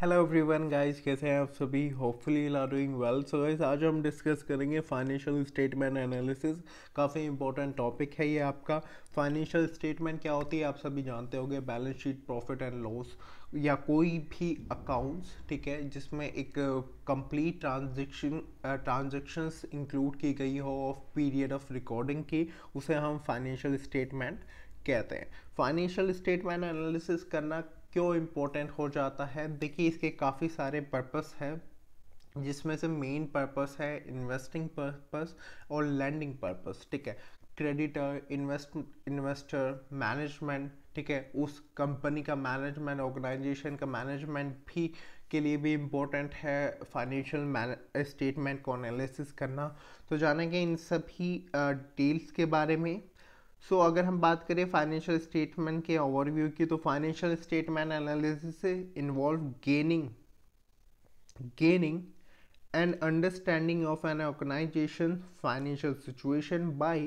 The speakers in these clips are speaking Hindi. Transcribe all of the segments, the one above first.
हेलो एवरीवन गाइस कैसे हैं आप सभी hopefully you are doing well so guys आज हम डिस्कस करेंगे फाइनेंशियल स्टेटमेंट एनालिसिस काफ़ी इंपॉर्टेंट टॉपिक है ये आपका फाइनेंशियल स्टेटमेंट क्या होती है आप सभी जानते होंगे balance sheet profit and loss या कोई भी अकाउंट्स ठीक है जिसमें एक कंप्लीट ट्रांजेक्शन ट्रांजेक्शन्स इंक्लूड की गई हो ऑफ पीरियड ऑफ रिकॉर्डिंग की उसे हम फाइनेंशियल स्टेटमेंट कहते हैं फाइनेंशियल स्टेटमेंट एनालिसिस करना क्यों इम्पोर्टेंट हो जाता है देखिए इसके काफ़ी सारे पर्पस हैं जिसमें से मेन पर्पस है इन्वेस्टिंग पर्पस और लैंडिंग पर्पस ठीक है क्रेडिटर इन्वेस्ट इन्वेस्टर मैनेजमेंट ठीक है उस कंपनी का मैनेजमेंट ऑर्गेनाइजेशन का मैनेजमेंट भी के लिए भी इम्पोर्टेंट है फाइनेंशियल स्टेटमेंट को एनालिसिस करना तो जानेंगे इन सभी डील्स के बारे में सो so, अगर हम बात करें फाइनेंशियल स्टेटमेंट के ओवरव्यू की तो financial statement analysis involve gaining gaining and understanding of an organisation financial situation by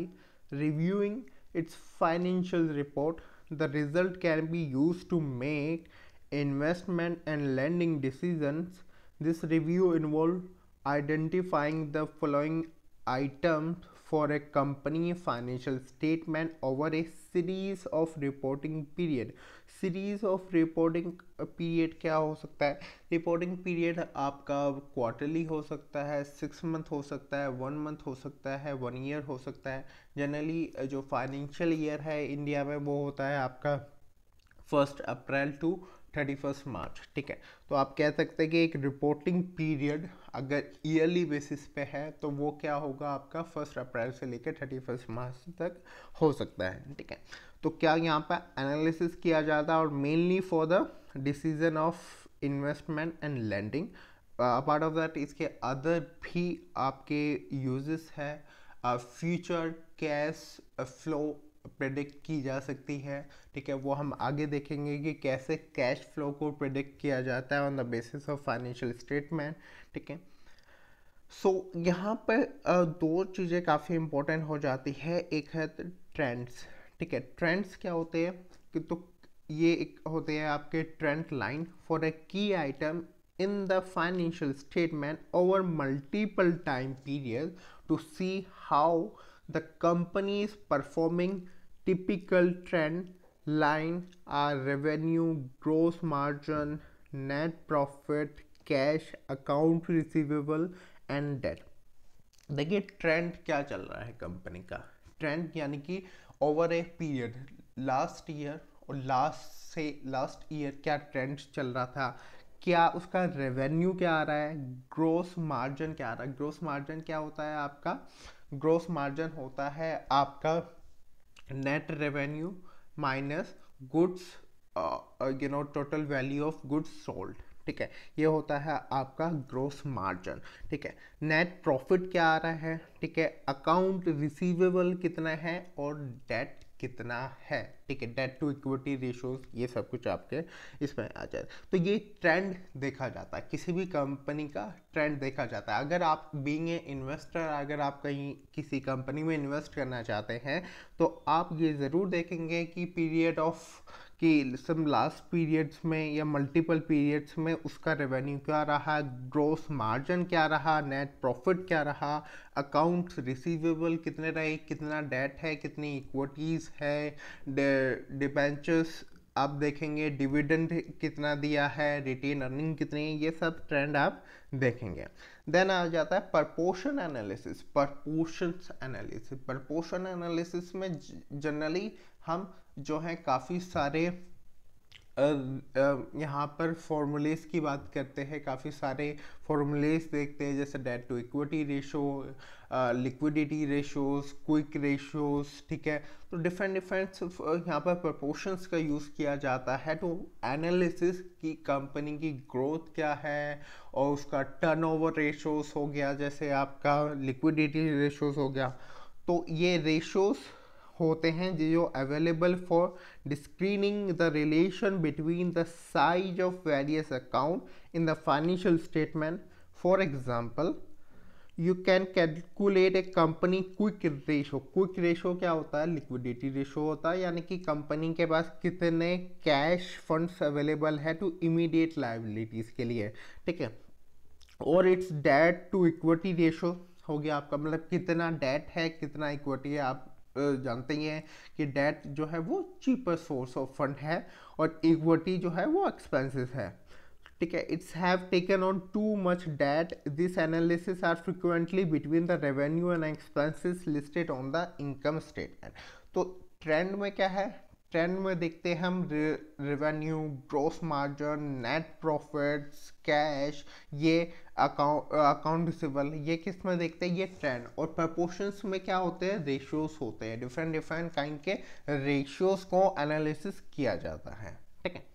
reviewing its financial report the result can be use to make investment and lending decision this review involve identifying the following items for a company financial statement over a series of reporting period series of reporting period क्या हो सकता है रिपोर्टिंग पीरियड आपका क्वार्टरली हो सकता है सिक्स मंथ हो सकता है वन मंथ हो सकता है वन ईयर हो सकता है जनरली uh, जो फाइनेंशियल ईयर है इंडिया में वो होता है आपका first April to thirty first March ठीक है तो आप कह सकते हैं कि एक रिपोर्टिंग पीरियड अगर ईयरली बेसिस पे है तो वो क्या होगा आपका फर्स्ट अप्रैल से लेकर थर्टी फर्स्ट मार्च तक हो सकता है ठीक है तो क्या यहाँ पर एनालिसिस किया जाता है और mainly for the decision of investment and lending part of that इसके अदर भी आपके यूजेस है फ्यूचर कैश फ्लो प्रेडिक्ट की जा सकती है ठीक है वो हम आगे देखेंगे कि कैसे कैश फ्लो को प्रेडिक्ट किया जाता है on the basis of financial statement ठीक है सो so, यहाँ पर दो चीज़ें काफ़ी इम्पोर्टेंट हो जाती है एक है ट्रेंड्स ठीक है ट्रेंड्स क्या होते हैं कि तो ये एक होते हैं आपके trend line for a key item in the financial statement over multiple time period to see how the is performing typical trend line are revenue, gross margin, net profit, cash account receivable and debt देखिए ट्रेंड क्या चल रहा है कंपनी का ट्रेंड यानी कि over a period last year और लास्ट से लास्ट ईयर क्या ट्रेंड चल रहा था क्या उसका रेवेन्यू क्या आ रहा है ग्रोस मार्जिन क्या आ रहा है ग्रोस मार्जिन क्या होता है आपका ग्रोस मार्जिन होता है आपका net revenue minus goods you know total value of goods sold ठीक है ये होता है आपका ग्रोस मार्जिन ठीक है नेट प्रॉफिट क्या आ रहा है ठीक है अकाउंट रिसीवेबल कितना है और डेट कितना है ठीक है डेट टू इक्विटी रेशोज ये सब कुछ आपके इसमें आ जाए तो ये ट्रेंड देखा जाता है किसी भी कंपनी का ट्रेंड देखा जाता है अगर आप बींग ए इन्वेस्टर अगर आप कहीं किसी कंपनी में इन्वेस्ट करना चाहते हैं तो आप ये ज़रूर देखेंगे कि पीरियड ऑफ कि सम लास्ट पीरियड्स में या मल्टीपल पीरियड्स में उसका रेवेन्यू क्या रहा ग्रोस मार्जिन क्या रहा नेट प्रॉफिट क्या रहा अकाउंट्स रिसीवेबल कितने रहे कितना डेट है कितनी इक्विटीज़ है डिपेंचर्स आप देखेंगे डिविडेंड कितना दिया है रिटेन अर्निंग कितनी है ये सब ट्रेंड आप देखेंगे देन आ जाता है proportion analysis proportions analysis proportion analysis में जनरली हम जो है काफ़ी सारे यहाँ पर फॉर्मूलेस की बात करते हैं काफ़ी सारे फॉर्मूलेस देखते हैं जैसे debt to equity ratio liquidity ratios quick ratios ठीक है तो डिफरेंट डिफरेंट यहाँ पर प्रपोर्शंस का यूज़ किया जाता है तो एनालिसिस की कंपनी की ग्रोथ क्या है और उसका टर्नओवर रेशोस हो गया जैसे आपका लिक्विडिटी रेशोस हो गया तो ये रेशोज़ होते हैं जो available for discerning the relation between the size of various account in the financial statement for example you can calculate a company quick ratio quick ratio क्या होता है लिक्विडिटी रेशो होता है यानी कि कंपनी के पास कितने cash funds available to immediate इमीडिएट लाइबिलिटीज़ के लिए ठीक है और its debt to equity ratio हो गया आपका मतलब कितना डेट है कितना इक्विटी है आप जानते ही हैं कि डेट जो है वो चीपर सोर्स ऑफ फंड है और इक्विटी जो है वो एक्सपेंसेस है ठीक है its have taken on too much debt this analysis are frequently between the revenue and expenses listed on the income statement तो ट्रेंड में क्या है ट्रेंड में देखते हैं हम revenue gross margin net profits cash ये अकाउंट अकाउंट रिसिबल ये किस में देखते हैं ये ट्रेंड और प्रपोर्शंस में क्या होते हैं रेशियोज होते हैं डिफरेंट डिफरेंट काइंड के रेशियोज को एनालिसिस किया जाता है ठीक है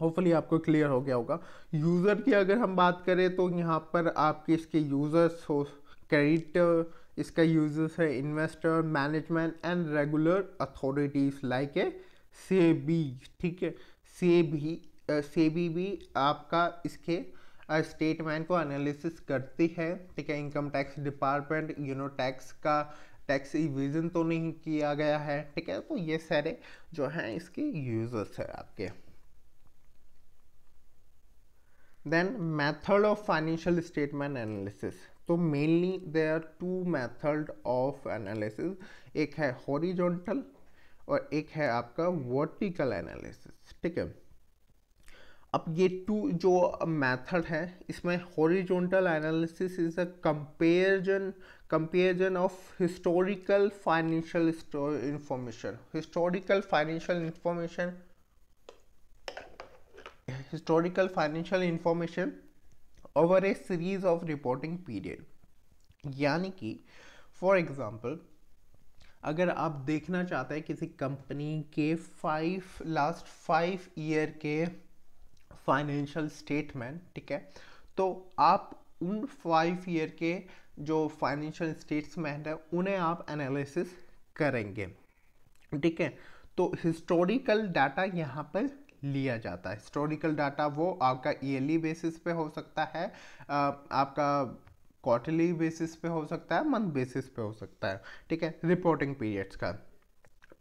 होपफुली आपको क्लियर हो गया होगा यूज़र की अगर हम बात करें तो यहाँ पर आपके इसके यूज़र्स हो क्रेडिट इसका यूजेस है investor management and regular authorities like A B ठीक है से बी भी आपका इसके स्टेटमेंट को एनालिसिस करती है ठीक है income tax department you know tax का टैक्स इविजन तो नहीं किया गया है ठीक है तो ये सारे जो हैं इसके यूजर्स है आपके then method of financial statement analysis तो mainly they are two method of analysis एक है हॉरिजोंटल और एक है आपका वर्टिकल एनालिसिस ठीक है अब ये टू जो मेथड है इसमें horizontal analysis is a comparison comparison of historical financial information historical financial information historical financial information over a series of reporting period यानी कि फॉर एग्ज़ाम्पल अगर आप देखना चाहते हैं किसी कंपनी के फाइव लास्ट फाइव ईयर के फाइनेंशियल स्टेटमेंट ठीक है तो आप उन फाइव ईयर के जो फाइनेंशियल स्टेटमेंट है उन्हें आप एनालिसिस करेंगे ठीक है तो हिस्टोरिकल डाटा यहाँ पर लिया जाता है हिस्टोरिकल डाटा वो आपका ईयरली बेसिस पे हो सकता है आपका क्वार्टरली बेसिस पे हो सकता है मंथ बेसिस पे हो सकता है ठीक है रिपोर्टिंग पीरियड्स का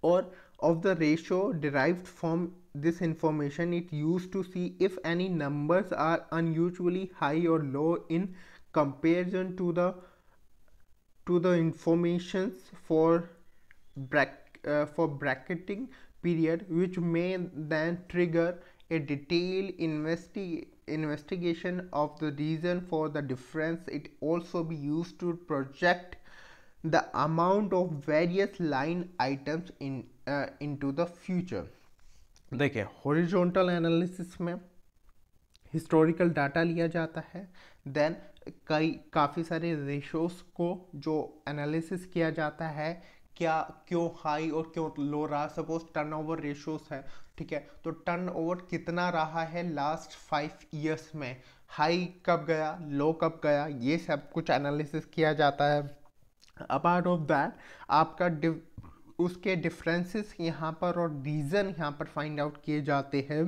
और of the ratio derived from this information it use to see if any numbers are unusually high और low in comparison to the to the informations for brack for bracketing period which may then trigger a detailed investi investigation of the reason for the difference. It also be used to project the amount of various line items in uh, into the future. देखिए हॉरिजॉन्टल एनालिसिस में हिस्टोरिकल डाटा लिया जाता है देन कई काफ़ी सारे रेशोस को जो एनालिसिस किया जाता है क्या क्यों हाई और क्यों लो रहा सपोज टर्न ओवर रेशोज है ठीक है तो टर्न ओवर कितना रहा है लास्ट फाइव ईयर्स में हाई कब गया लो कब गया ये सब कुछ एनालिसिस किया जाता है अपार्ट ऑफ दैट आपका डिव उसके डिफरेंसेस यहाँ पर और रीज़न यहाँ पर फाइंड आउट किए जाते हैं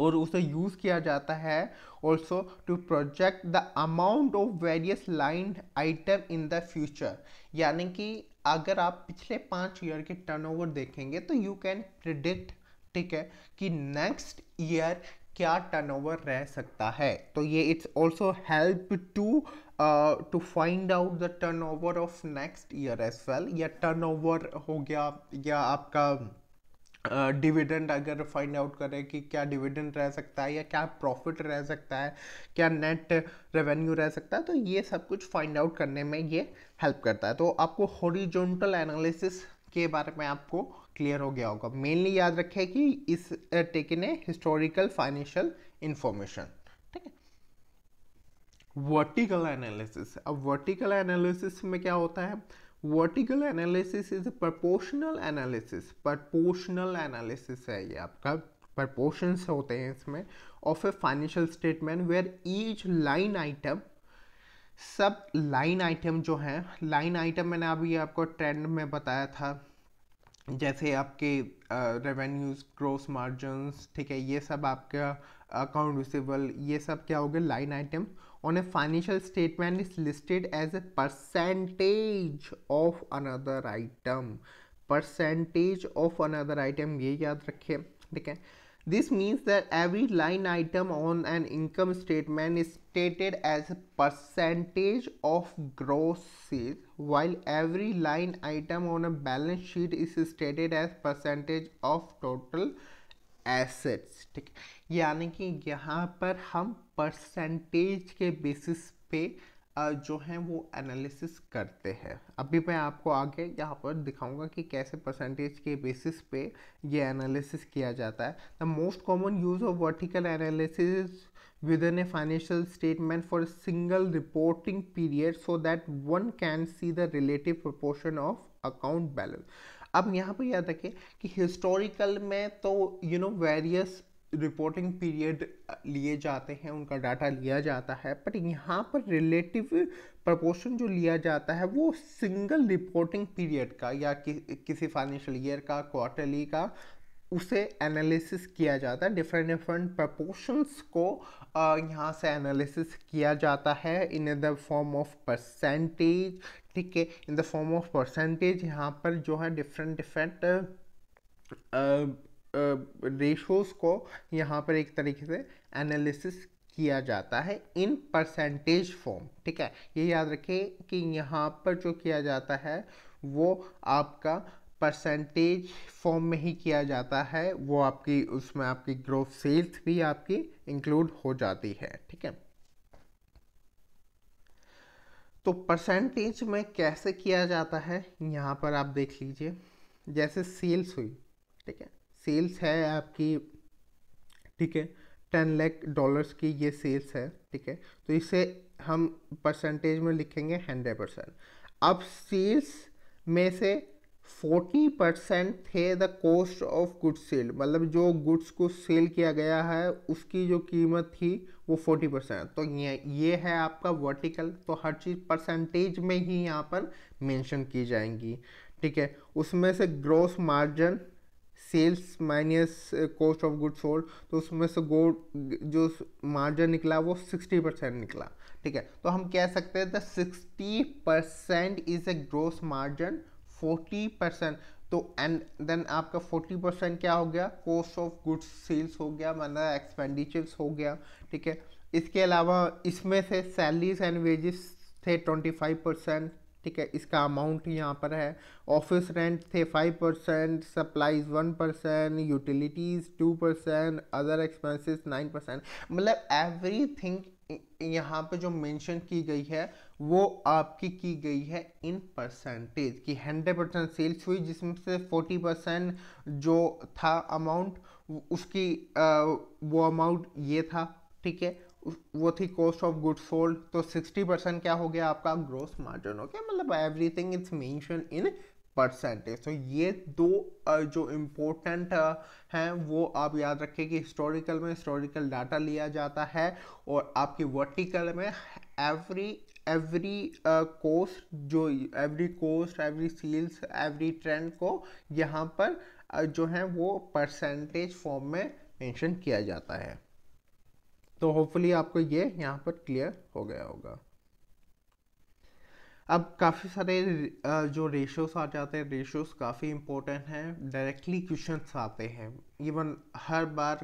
और उसे यूज़ किया जाता है also to project the amount of various line item in the future यानी कि अगर आप पिछले पाँच ईयर के टर्नओवर देखेंगे तो यू कैन प्रिडिक्ट ठीक है कि नेक्स्ट ईयर क्या टर्नओवर रह सकता है तो ये its also help to to find out the turnover of next year as well या टर्नओवर हो गया या आपका डिविडेंड uh, अगर फाइंड आउट करें कि क्या डिविडेंड रह सकता है या क्या प्रॉफिट रह सकता है क्या नेट रेवेन्यू रह सकता है तो ये सब कुछ फाइंड आउट करने में ये हेल्प करता है तो आपको हॉरिजॉन्टल एनालिसिस के बारे में आपको क्लियर हो गया होगा मेनली याद रखें कि इस टेकिन है हिस्टोरिकल फाइनेंशियल इंफॉर्मेशन ठीक है वर्टिकल एनालिसिस अब वर्टिकल एनालिसिस में क्या होता है vertical analysis is proportional analysis proportional analysis है ये आपका प्रपोर्शंस होते हैं इसमें of a financial statement where each line item sub line item जो हैं लाइन आइटम मैंने अभी आपको ट्रेंड में बताया था जैसे आपके रेवेन्यूज ग्रोस मार्जिन ठीक है ये सब आपका अकाउंट रिसिबल ये सब क्या हो गया line item on a financial statement is listed as a percentage of another item percentage of another item ये याद रखिए ठीक है This means that every line item on an income statement is stated as a percentage of gross sales while every line item on a balance sheet is stated as percentage of total assets ठीक यानी कि यहाँ पर हम परसेंटेज के बेसिस पे जो हैं वो एनालिसिस करते हैं अभी मैं आपको आगे यहाँ पर दिखाऊंगा कि कैसे परसेंटेज के बेसिस पे ये एनालिसिस किया जाता है the most common use of vertical analysis within a financial statement for single reporting period so that one can see the relative proportion of account balance अब यहाँ पर याद रखें कि हिस्टोरिकल में तो you know various reporting period uh, लिए जाते हैं उनका डाटा लिया जाता है पर यहाँ पर रिलेटिव प्रपोर्शन जो लिया जाता है वो सिंगल रिपोर्टिंग पीरियड का या कि, किसी फाइनेंशियल ईयर का क्वार्टरली का उसे एनालिसिस किया जाता है डिफरेंट डिफरेंट प्रपोर्शंस को uh, यहाँ से एनालिसिस किया जाता है in the form of percentage ठीक है in the form of percentage यहाँ पर जो है डिफरेंट डिफरेंट रेशोस को यहाँ पर एक तरीके से एनालिसिस किया जाता है इन परसेंटेज फॉर्म ठीक है ये याद रखें कि यहाँ पर जो किया जाता है वो आपका परसेंटेज फॉर्म में ही किया जाता है वो आपकी उसमें आपकी ग्रोथ सेल्स भी आपकी इंक्लूड हो जाती है ठीक है तो परसेंटेज में कैसे किया जाता है यहाँ पर आप देख लीजिए जैसे सेल्स हुई ठीक है सेल्स है आपकी ठीक है टेन लैख डॉलर्स की ये सेल्स है ठीक है तो इसे हम परसेंटेज में लिखेंगे हंड्रेड परसेंट अब सेल्स में से फोर्टी परसेंट थे the cost of goods sale मतलब जो गुड्स को सेल किया गया है उसकी जो कीमत थी वो फोर्टी परसेंट तो ये ये है आपका वर्टिकल तो हर चीज़ परसेंटेज में ही यहाँ पर मेंशन की जाएंगी ठीक है उसमें से gross margin sales minus cost of good sold तो उसमें से गो जो मार्जिन निकला वो सिक्सटी परसेंट निकला ठीक है तो हम कह सकते हैं the sixty percent is a gross margin forty percent तो एंड देन आपका फोर्टी परसेंट क्या हो गया कॉस्ट ऑफ गुड्स सेल्स हो गया मतलब एक्सपेंडिचर्स हो गया ठीक है इसके अलावा इसमें से सैलरीज एंड वेजेस थे ट्वेंटी फाइव परसेंट ठीक है इसका अमाउंट यहाँ पर है ऑफिस रेंट थे five percent supplies one percent utilities two percent other expenses nine percent मतलब एवरी थिंग यहाँ पर जो मेंशन की गई है वो आपकी की गई है इन परसेंटेज कि हंड्रेड परसेंट सेल्स हुई जिसमें से फोर्टी परसेंट जो था अमाउंट उसकी आ, वो अमाउंट ये था ठीक है वो थी कॉस्ट ऑफ गुड सोल्ड तो 60 परसेंट क्या हो गया आपका ग्रोस मार्जिन ओके मतलब everything it's mention in percentage तो ये दो जो इम्पोर्टेंट हैं वो आप याद रखें कि हिस्टोरिकल में हिस्टोरिकल डाटा लिया जाता है और आपकी वर्टिकल में एवरी एवरी कोस्ट जो every cost every sales every trend को यहाँ पर uh, जो है वो परसेंटेज फॉर्म में मेंशन किया जाता है तो होपफुली आपको ये यहाँ पर क्लियर हो गया होगा अब काफ़ी सारे जो रेशोस आ जाते हैं रेशोस काफ़ी इम्पोर्टेंट हैं डायरेक्टली क्वेश्चंस आते हैं इवन हर बार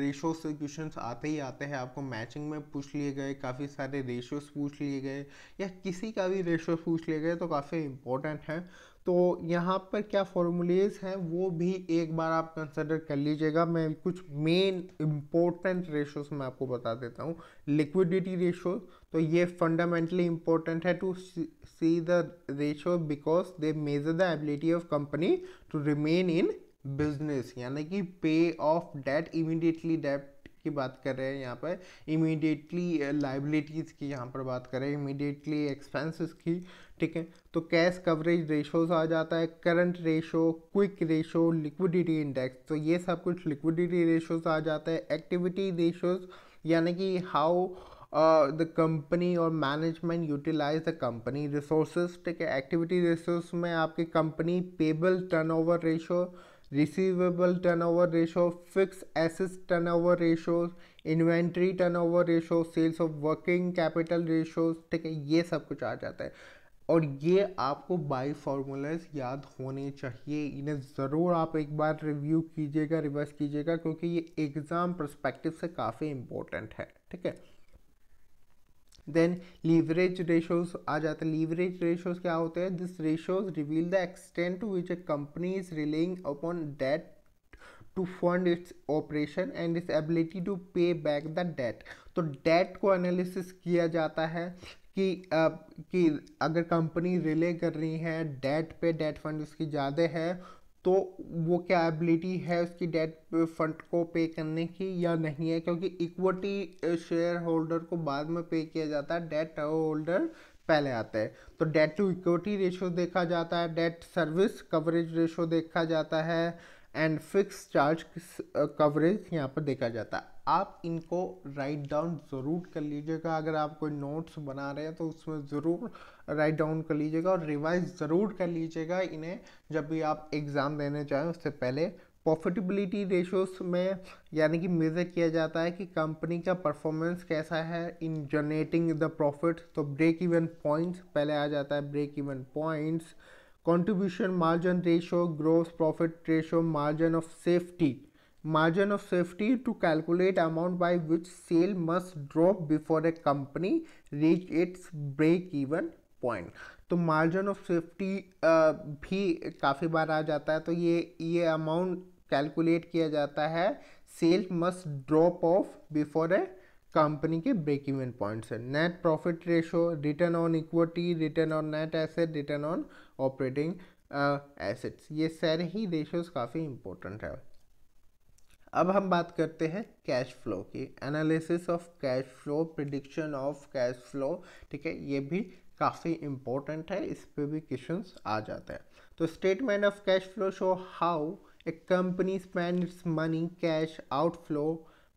रेशोस से क्वेश्चंस आते ही आते हैं आपको मैचिंग में पूछ लिए गए काफ़ी सारे रेशोस पूछ लिए गए या किसी का भी रेशोस पूछ लिए गए तो काफ़ी इम्पोर्टेंट है तो यहाँ पर क्या फॉर्मूलेज हैं वो भी एक बार आप कंसिडर कर लीजिएगा मैं कुछ मेन इम्पोर्टेंट रेशोस मैं आपको बता देता हूँ लिक्विडिटी रेशो तो ये फंडामेंटली इम्पोर्टेंट है to see the ratio because they measure the ability of company to remain in business यानी कि पे ऑफ डेट इमीडिएटली डेट की बात कर रहे हैं यहाँ पर इमीडिएटली लाइबिलिटीज़ की यहाँ पर बात कर रहे हैं इमीडिएटली एक्सपेंसेस की ठीक है तो कैश कवरेज रेशोज आ जाता है current ratio quick ratio liquidity index तो ये सब कुछ लिक्विडिटी रेशोज आ जाता है एक्टिविटी रेशोज यानी कि हाउ द कंपनी और management utilize the company resources ठीक है एक्टिविटी रिसोर्स में आपकी company payable turnover ratio receivable turnover ratio fix एसेस turnover ratio inventory turnover ratio sales of working capital ratios ठीक है ये सब कुछ आ जाता है और ये आपको बाई फार्मूलाज याद होने चाहिए इन्हें ज़रूर आप एक बार रिव्यू कीजिएगा रिवर्स कीजिएगा क्योंकि ये एग्ज़ाम परस्पेक्टिव से काफ़ी इम्पोर्टेंट है ठीक है देन लीवरेज रेशोज आ जाते हैं लीवरेज रेशोज क्या होते हैं this ratios reveal the extent to which a company is relying upon debt to fund its operation and its ability to pay back the debt तो डेट को एनालिसिस किया जाता है कि कि अगर कंपनी रिले कर रही है डेट पे डेट फंड उसकी ज़्यादा है तो वो क्या एबिलिटी है उसकी डेट फंड को पे करने की या नहीं है क्योंकि इक्विटी शेयर होल्डर को बाद में पे किया जाता है डेट होल्डर पहले आता है तो डेट टू इक्विटी रेशो देखा जाता है डेट सर्विस कवरेज रेशो देखा जाता है एंड फिक्स चार्ज कवरेज यहाँ पर देखा जाता है आप इनको राइट डाउन ज़रूर कर लीजिएगा अगर आप कोई नोट्स बना रहे हैं तो उसमें ज़रूर राइट डाउन कर लीजिएगा और रिवाइज ज़रूर कर लीजिएगा इन्हें जब भी आप एग्ज़ाम देने जाएँ उससे पहले प्रॉफिटेबिलिटी रेशोस में यानी कि मेज़र किया जाता है कि कंपनी का परफॉर्मेंस कैसा है इन जनरेटिंग द प्रॉफिट तो ब्रेक इवन पॉइंट्स पहले आ जाता है break even points contribution margin ratio gross profit ratio margin of safety margin of safety to calculate amount by which sale must drop before a company reach its break even point तो मार्जिन ऑफ सेफ्टी भी काफ़ी बार आ जाता है तो ये ये अमाउंट कैलकुलेट किया जाता है sale must drop off before a company के ब्रेक इवन पॉइंट्स है net profit ratio return on equity return on net asset return on operating assets ये सारे ही रेशोज काफ़ी इंपॉर्टेंट है अब हम बात करते हैं कैश फ्लो की analysis of cash flow prediction of cash flow ठीक है ये भी काफ़ी इम्पोर्टेंट है इस पर भी क्वेश्चन आ जाते हैं तो statement of cash flow show how a company spend its money cash outflow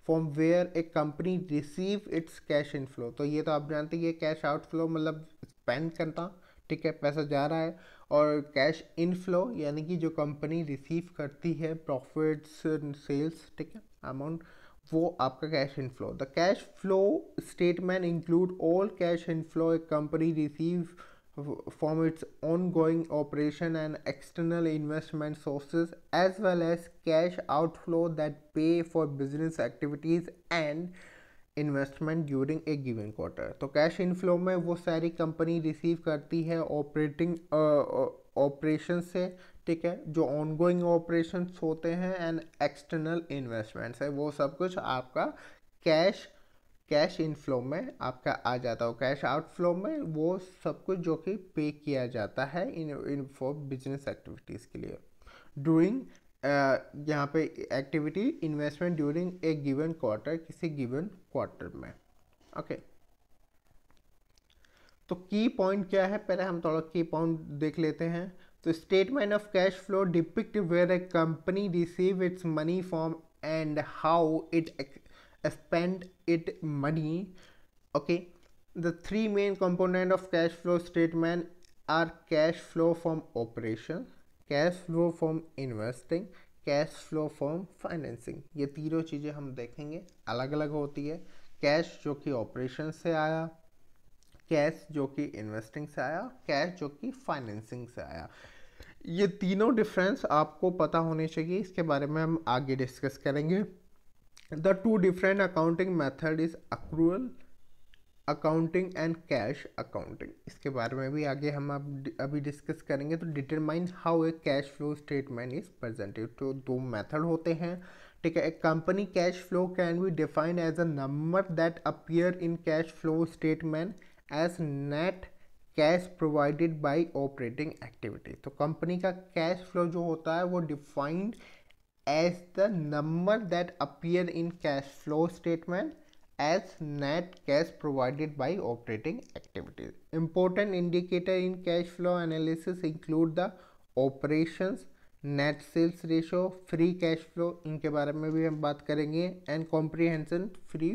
from where a company receive its cash inflow तो ये तो आप जानते हैं ये कैश आउटफ्लो मतलब स्पेंड करना ठीक है पैसा जा रहा है और कैश इनफ्लो यानी कि जो कंपनी रिसीव करती है प्रॉफिट्स सेल्स ठीक है अमाउंट वो आपका cash inflow the cash flow statement include all cash inflow a company receive from its ongoing operation and external investment sources as well as cash outflow that pay for business activities and investment during a given quarter तो कैश इनफ्लो में वो सारी कंपनी रिसीव करती है ऑपरेटिंग ऑपरेशन से ठीक है जो ऑनगोइंग ऑपरेशन होते हैं एंड एक्सटर्नल इन्वेस्टमेंट्स है वो सब कुछ आपका कैश कैश इनफ्लो में आपका आ जाता हो कैश आउटफ्लो में वो सब कुछ जो कि पे किया जाता है in in for business activities के लिए डूइंग यहाँ पे activity investment during a given quarter किसी गिवन क्वार्टर में ओके okay. तो की पॉइंट क्या है पहले हम थोड़ा की पॉइंट देख लेते हैं तो statement of cash flow depict where a company receive its money from and how it spend it money okay the three main component of cash flow statement are cash flow from operations cash flow from investing cash flow from financing ये तीनों चीज़ें हम देखेंगे अलग अलग होती है कैश जो कि ऑपरेशन से आया कैश जो कि इन्वेस्टिंग से आया कैश जो कि फाइनेंसिंग से आया ये तीनों डिफरेंस आपको पता होने चाहिए इसके बारे में हम आगे डिस्कस करेंगे the two different accounting method is accrual accounting and cash accounting इसके बारे में भी आगे हम अब अभी डिस्कस करेंगे तो determine how a cash flow statement is presented तो दो मेथड होते हैं ठीक है company cash flow can be defined as a number that appear in cash flow statement as net cash provided by operating activity तो कंपनी का कैश फ्लो जो होता है वो defined as the number that appear in cash flow statement as net cash provided by operating activities Important indicator in cash flow analysis include the operations, net sales ratio free cash flow इनके बारे में भी हम बात करेंगे and comprehension free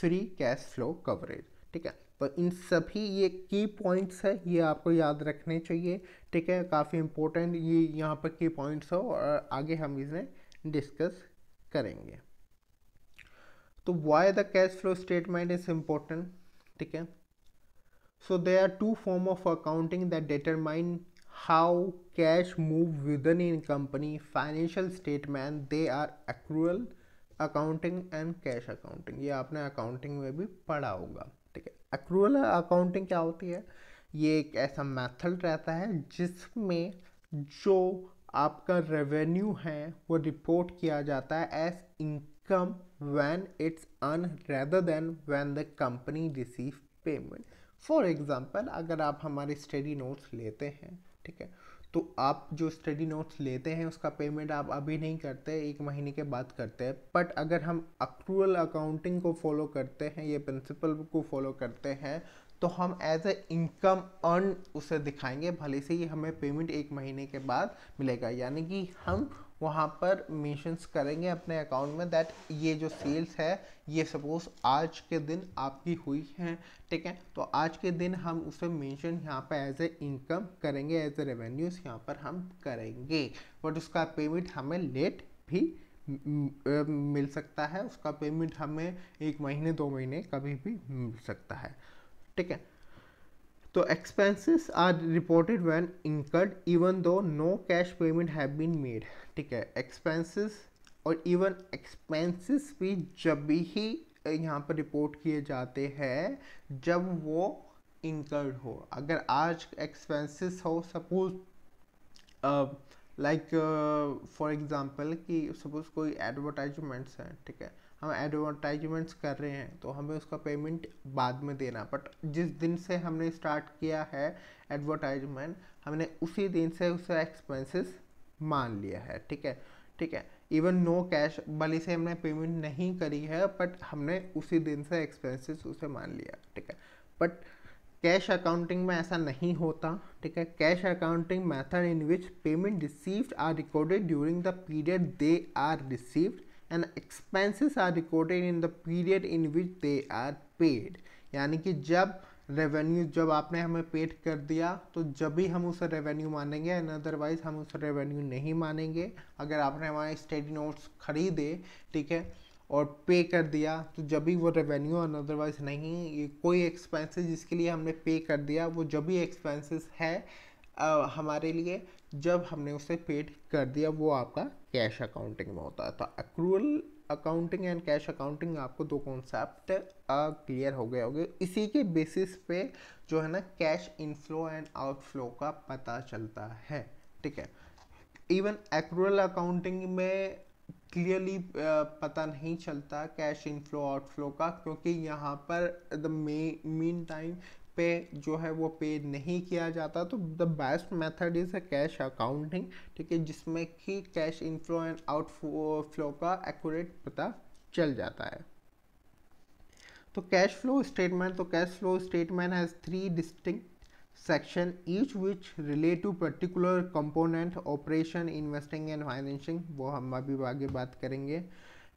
free cash flow coverage ठीक है तो इन सभी ये की पॉइंट्स है ये आपको याद रखने चाहिए ठीक है काफ़ी इम्पोर्टेंट ये यहाँ पर की पॉइंट्स हो और आगे हम इन्हें डिस्कस करेंगे तो why the cash flow statement is important ठीक है so they are two form of accounting that determine how cash move within in company financial statement they are accrual accounting and cash accounting ये आपने अकाउंटिंग में भी पढ़ा होगा ठीक है एक्रूअल अकाउंटिंग क्या होती है ये एक ऐसा मैथड रहता है जिसमें जो आपका रेवेन्यू है वो रिपोर्ट किया जाता है as income when it's अन rather than when the company receive payment for example अगर आप हमारे स्टडी नोट्स लेते हैं ठीक है तो आप जो स्टडी नोट्स लेते हैं उसका पेमेंट आप अभी नहीं करते एक महीने के बाद करते हैं बट अगर हम अक्रूअल अकाउंटिंग को फॉलो करते हैं ये प्रिंसिपल को फॉलो करते हैं तो हम एज ए इनकम अर्न उसे दिखाएंगे भले से ही हमें पेमेंट एक महीने के बाद मिलेगा यानी कि हम वहाँ पर मेंशंस करेंगे अपने अकाउंट में दैट ये जो सेल्स है ये सपोज आज के दिन आपकी हुई है ठीक है तो आज के दिन हम उसे मेंशन यहाँ पर एज ए इनकम करेंगे एज ए रेवेन्यूज यहाँ पर हम करेंगे बट उसका पेमेंट हमें लेट भी मिल सकता है उसका पेमेंट हमें एक महीने दो महीने कभी भी मिल सकता है ठीक है तो expenses are reported when incurred even though no cash payment have been made ठीक है एक्सपेंसेस और इवन एक्सपेंसेस भी जब भी ही यहाँ पर रिपोर्ट किए जाते हैं जब वो इंकर्ड हो अगर आज एक्सपेंसेस हो सपोज लाइक फॉर एग्जांपल कि सपोज कोई एडवर्टाइजमेंट्स हैं ठीक है हम एडवर्टाइजमेंट्स कर रहे हैं तो हमें उसका पेमेंट बाद में देना बट जिस दिन से हमने स्टार्ट किया है एडवर्टाइजमेंट हमने उसी दिन से उसे एक्सपेंसेस मान लिया है ठीक है ठीक है इवन नो कैश भले से हमने पेमेंट नहीं करी है बट हमने उसी दिन से एक्सपेंसेस उसे मान लिया ठीक है बट कैश अकाउंटिंग में ऐसा नहीं होता ठीक है cash accounting method in which payment received are recorded during the period they are received and expenses are recorded in the period in which they are paid यानी कि जब रेवेन्यू जब आपने हमें पेड कर दिया तो जब भी हम उसे रेवेन्यू मानेंगे एंड अदरवाइज हम उसे रेवेन्यू नहीं मानेंगे अगर आपने हमारे स्टडी नोट्स खरीदे ठीक है और पे कर दिया तो जब भी वो रेवेन्यू एंड अदरवाइज नहीं ये कोई एक्सपेंसेस जिसके लिए हमने पे कर दिया वो जब भी एक्सपेंसेस है आ, हमारे लिए जब हमने उसे पेड कर दिया वो आपका कैश अकाउंटिंग में होता है तो accrual accounting and cash accounting आपको दो कॉन्सेप्ट क्लियर हो गए होंगे इसी के बेसिस पे जो है ना कैश इनफ्लो एंड आउटफ्लो का पता चलता है ठीक है इवन एक्रूअल अकाउंटिंग में क्लियरली पता नहीं चलता कैश इनफ्लो आउटफ्लो का क्योंकि यहाँ पर द मे मीन टाइम पे जो है वो पे नहीं किया जाता तो the best method is a cash accounting ठीक है जिसमें कि cash inflow and outflow का एक्यूरेट पता चल जाता है तो कैश फ्लो स्टेटमेंट तो cash flow statement has three distinct section each which relate to particular component operation investing and financing वो हम अभी आगे बात करेंगे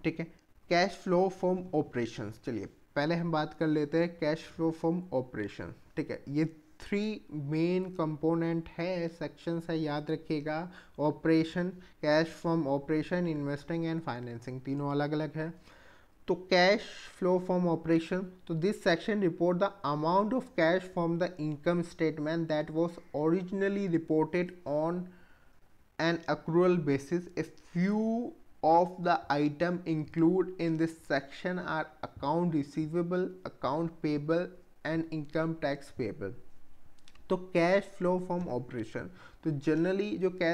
ठीक है कैश फ्लो फ्रॉम ऑपरेशंस चलिए पहले हम बात कर लेते हैं कैश फ्लो फ्रॉम ऑपरेशन ठीक है ये थ्री मेन कंपोनेंट है सेक्शंस है याद रखिएगा operation cash from operation investing and financing तीनों अलग अलग है तो कैश फ्लो फ्रॉम ऑपरेशन तो this section report the amount of cash from the income statement that was originally reported on an accrual basis a few of the item included in this section are account receivable, account payable and income tax payable. तो कैश फ्लो फ्रॉम ऑपरेशन तो जनरली जो flow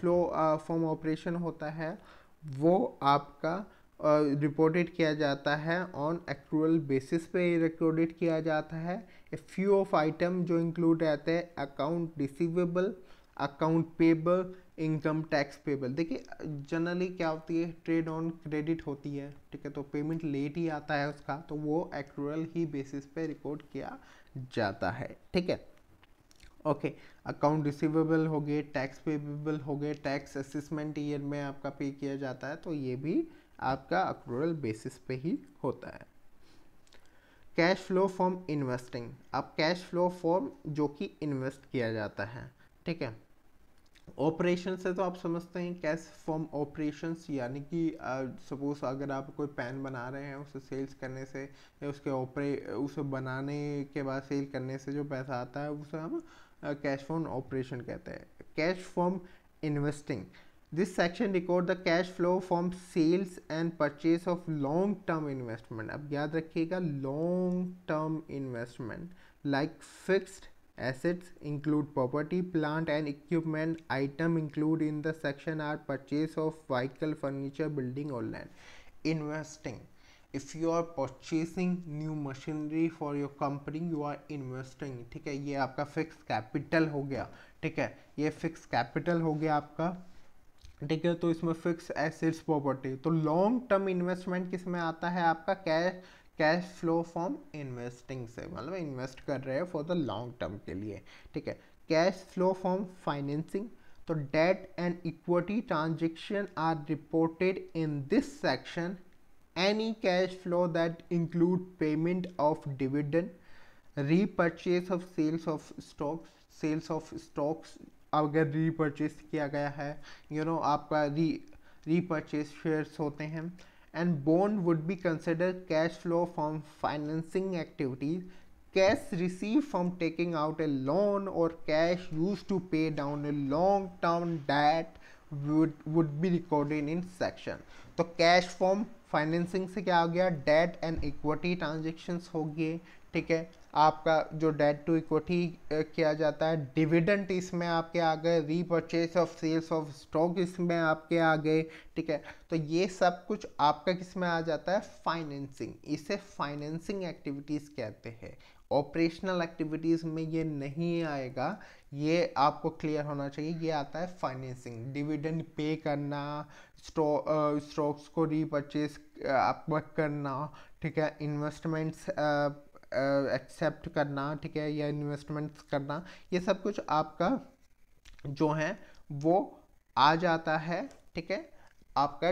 फ्लो फ्रॉम ऑपरेशन होता है वो आपका रिपोर्टेड uh, किया जाता है ऑन एक्रूअल बेसिस पे रिकॉर्डेड किया जाता है ए फ्यू ऑफ आइटम जो इंक्लूड रहते हैं account receivable account payable income tax payable देखिए जनरली क्या होती है ट्रेड ऑन क्रेडिट होती है ठीक है तो पेमेंट लेट ही आता है उसका तो वो एक्ल ही बेसिस पे रिकॉर्ड किया जाता है ठीक है ओके अकाउंट रिसिवेबल हो गए टैक्स पेबल हो गए टैक्स असिस्मेंट ईयर में आपका पे किया जाता है तो ये भी आपका अक्रूरल बेसिस पे ही होता है कैश फ्लो फॉर्म इन्वेस्टिंग अब कैश फ्लो फॉर्म जो कि इन्वेस्ट किया जाता है ठीक है ऑपरेशन से तो आप समझते हैं कैश फॉर्म ऑपरेशन यानी कि सपोज अगर आप कोई पैन बना रहे हैं उसे सेल्स करने से या उसके ऑपरे उसे बनाने के बाद सेल करने से जो पैसा आता है उसे हम कैश फॉर्म ऑपरेशन कहते हैं cash from investing this section record the cash flow from sales and purchase of long term investment अब याद रखिएगा long term investment like fixed assets include property plant and equipment item included in the section are purchase of vehicle furniture building or land investing if you are purchasing new machinery for your company you are investing ठीक है ये आपका फिक्स कैपिटल हो गया ठीक है ये फिक्स कैपिटल हो गया आपका ठीक है तो इसमें फिक्स एसेट्स प्रॉपर्टी तो लॉन्ग टर्म इन्वेस्टमेंट किस में आता है आपका cash cash flow from investing से मतलब इन्वेस्ट कर रहे हैं फॉर द लॉन्ग टर्म के लिए ठीक है कैश फ्लो फ्रॉम फाइनेंसिंग तो debt and equity transaction are reported in this section any cash flow that include payment of dividend repurchase of sales of stocks sales of stocks अगर रीपर्चेज किया गया है यू you नो know, आपका री रीपर्चेज शेयर्स होते हैं and bond would be considered cash flow from financing activities cash received from taking out a loan or cash used to pay down a long term debt would would be recorded in section So cash from financing से क्या हो गया डेट एंड ठीक है आपका जो डेट टू इक्विटी किया जाता है डिविडेंट इसमें आपके आ गए repurchase of sales of stock इसमें आपके आ गए ठीक है तो ये सब कुछ आपका किसमें आ जाता है फाइनेंसिंग इसे फाइनेंसिंग एक्टिविटीज़ कहते हैं ऑपरेशनल एक्टिविटीज़ में ये नहीं आएगा ये आपको क्लियर होना चाहिए ये आता है फाइनेंसिंग डिविडेंड पे करना स्टॉक्स को रीपरचेज आप करना ठीक है इन्वेस्टमेंट्स एक्सेप्ट करना ठीक है या इन्वेस्टमेंट्स करना ये सब कुछ आपका जो है वो आ जाता है ठीक है आपका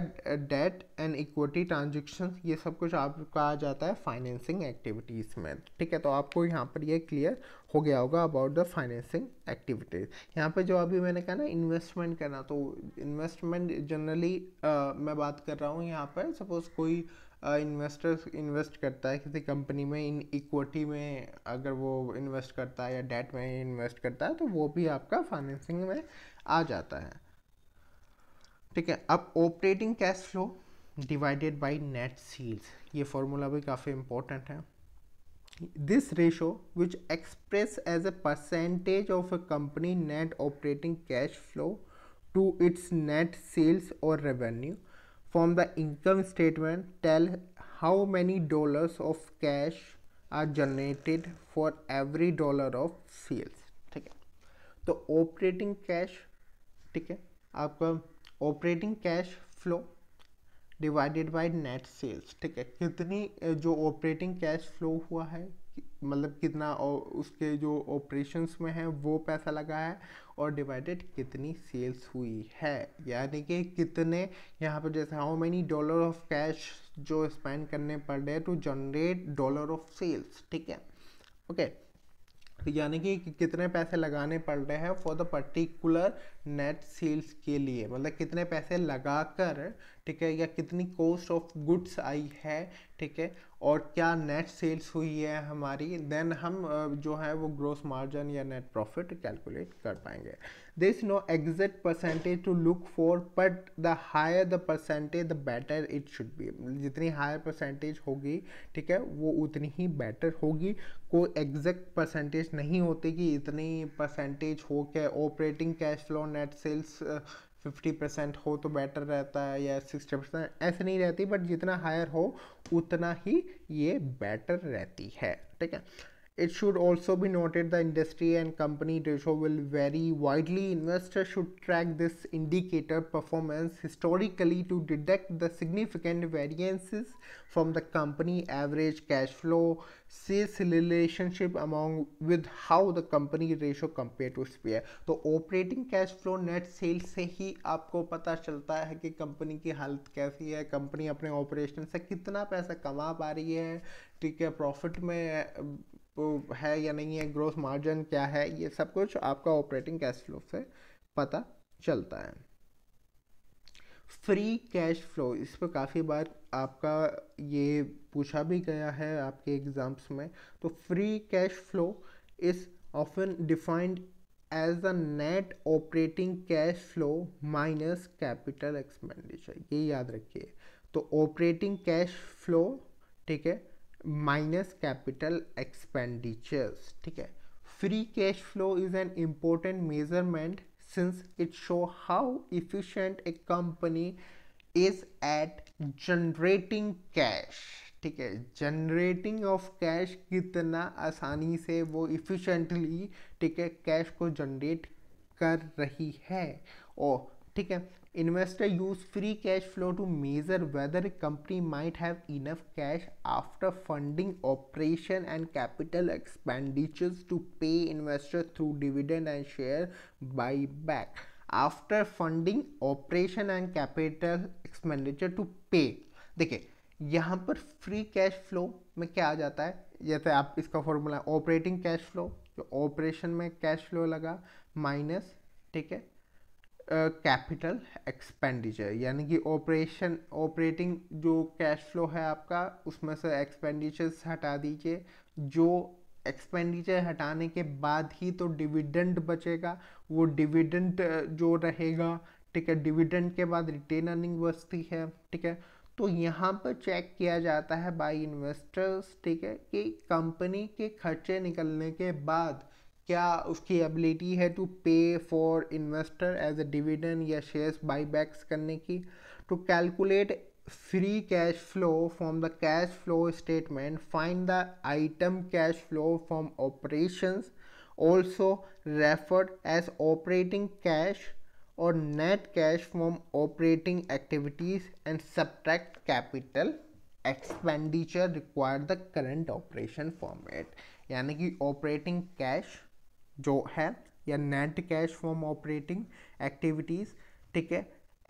डेट एंड इक्विटी ट्रांजेक्शन ये सब कुछ आपका आ जाता है फाइनेंसिंग एक्टिविटीज़ में ठीक है तो आपको यहाँ पर ये क्लियर हो गया होगा अबाउट द फाइनेंसिंग एक्टिविटीज़ यहाँ पे जो अभी मैंने कहा ना इन्वेस्टमेंट करना तो इन्वेस्टमेंट जनरली uh, मैं बात कर रहा हूँ यहाँ पर सपोज़ कोई uh, इन्वेस्टर्स इन्वेस्ट करता है किसी कंपनी में इन इक्विटी में अगर वो इन्वेस्ट करता है या डेट में इन्वेस्ट करता है तो वो भी आपका फाइनेंसिंग में आ जाता है ठीक है अब operating cash flow divided by net sales ये फॉर्मूला भी काफ़ी इम्पोर्टेंट है this ratio which express as a percentage of a company net operating cash flow to its net sales और revenue from the income statement tell how many dollars of cash are generated for every dollar of sales ठीक है तो ऑपरेटिंग कैश ठीक है आपका operating cash flow divided by net sales ठीक है कितनी जो ऑपरेटिंग कैश फ्लो हुआ है मतलब कितना उसके जो ऑपरेशंस में है वो पैसा लगा है और डिवाइडेड कितनी सेल्स हुई है यानी कि कितने यहाँ पर जैसे how many dollar of cash जो स्पेंड करने रहे हैं to generate dollar of sales ठीक है ओके तो यानी कि कितने पैसे लगाने पड़ रहे हैं for the particular net sales के लिए मतलब कितने पैसे लगाकर ठीक है या कितनी कॉस्ट ऑफ गुड्स आई है ठीक है और क्या नेट सेल्स हुई है हमारी देन हम जो है वो ग्रोस मार्जिन या नेट प्रॉफिट कैलकुलेट कर पाएंगे this no exact percentage to look for but the higher the percentage the better it should be जितनी हायर परसेंटेज होगी ठीक है वो उतनी ही बेटर होगी कोई एग्जैक्ट परसेंटेज नहीं होती कि इतनी परसेंटेज हो के operating cash flow net sales fifty percent हो तो बेटर रहता है या सिक्सटी परसेंट ऐसे नहीं रहती बट जितना हायर हो उतना ही ये बेटर रहती है ठीक है It should also be noted the industry and company ratio will vary widely. Investors should track this indicator performance historically to detect the significant variances from the company average cash flow, sales relationship among with how the company ratio compare to peer. तो operating cash flow net sales से ही आपको पता चलता है कि company की हालत कैसी है company अपने ऑपरेशन से कितना पैसा कमा पा रही है ठीक है प्रॉफिट में है या नहीं है ग्रोथ मार्जिन क्या है ये सब कुछ आपका ऑपरेटिंग कैश फ्लो से पता चलता है फ्री कैश फ्लो इस पर काफ़ी बार आपका ये पूछा भी गया है आपके एग्ज़ाम्स में तो free cash flow is often defined as the net operating cash flow minus capital expenditure ये याद रखिए तो ऑपरेटिंग कैश फ्लो ठीक है माइनस कैपिटल एक्सपेंडिचर्स ठीक है free cash flow is an important measurement since it show how efficient a company is at generating cash ठीक है जनरेटिंग ऑफ कैश कितना आसानी से वो इफ़िशेंटली ठीक है कैश को जनरेट कर रही है और ठीक है investor use free cash flow to measure whether company might have enough cash after funding operation and capital expenditures to pay investor through dividend and share buy back after funding operation and capital expenditure to pay देखिए यहाँ पर फ्री कैश फ्लो में क्या आ जाता है जैसे आप इसका फॉर्मूला ऑपरेटिंग कैश फ्लो तो ऑपरेशन में कैश फ्लो लगा माइनस ठीक है कैपिटल एक्सपेंडिचर यानी कि ऑपरेशन ऑपरेटिंग जो कैश फ्लो है आपका उसमें से एक्सपेंडिचर्स हटा दीजिए जो एक्सपेंडिचर हटाने के बाद ही तो डिविडेंड बचेगा वो डिविडेंड जो रहेगा ठीक है डिविडेंड के बाद रिटेन अर्निंग बचती है ठीक है तो यहाँ पर चेक किया जाता है बाय इन्वेस्टर्स ठीक है कि कंपनी के खर्चे निकलने के बाद क्या उसकी एबिलिटी है to pay for investor as a dividend या शेयर्स बाईबैक्स करने की to calculate free cash flow from the cash flow statement find the item cash flow from operations also referred as operating cash और net cash from operating activities and subtract capital expenditure require the current operation format यानी कि ऑपरेटिंग कैश जो है या net cash from operating activities ठीक है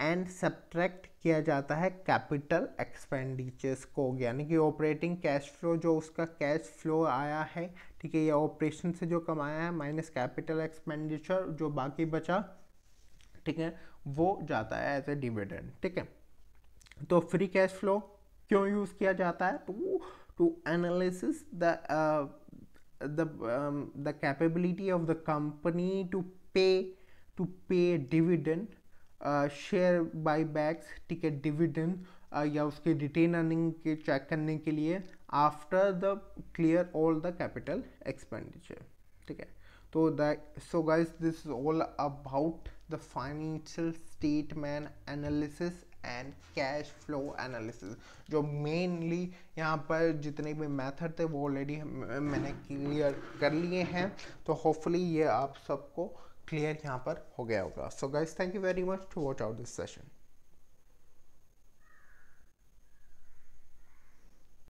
एंड सब्ट्रैक्ट किया जाता है कैपिटल एक्सपेंडिचर्स को यानी कि ऑपरेटिंग कैश फ्लो जो उसका कैश फ्लो आया है ठीक है या ऑपरेशन से जो कमाया है माइनस कैपिटल एक्सपेंडिचर जो बाकी बचा ठीक है वो जाता है एज ए डिविडेंड ठीक है तो फ्री कैश फ्लो क्यों यूज़ किया जाता है तो to analysis the the um, the capability of the company to pay to pay dividend uh, share buybacks ticket dividend uh, या उसके retain earning के check करने के लिए after the clear all the capital expenditure ठीक है that so guys this is all about the financial statement analysis and cash flow analysis जो मेनली यहाँ पर जितने भी मेथड थे वो ऑलरेडी मैंने क्लियर कर लिए हैं तो होपफुली ये आप सबको क्लियर यहाँ पर हो गया होगा so guys thank you very much to watch out this session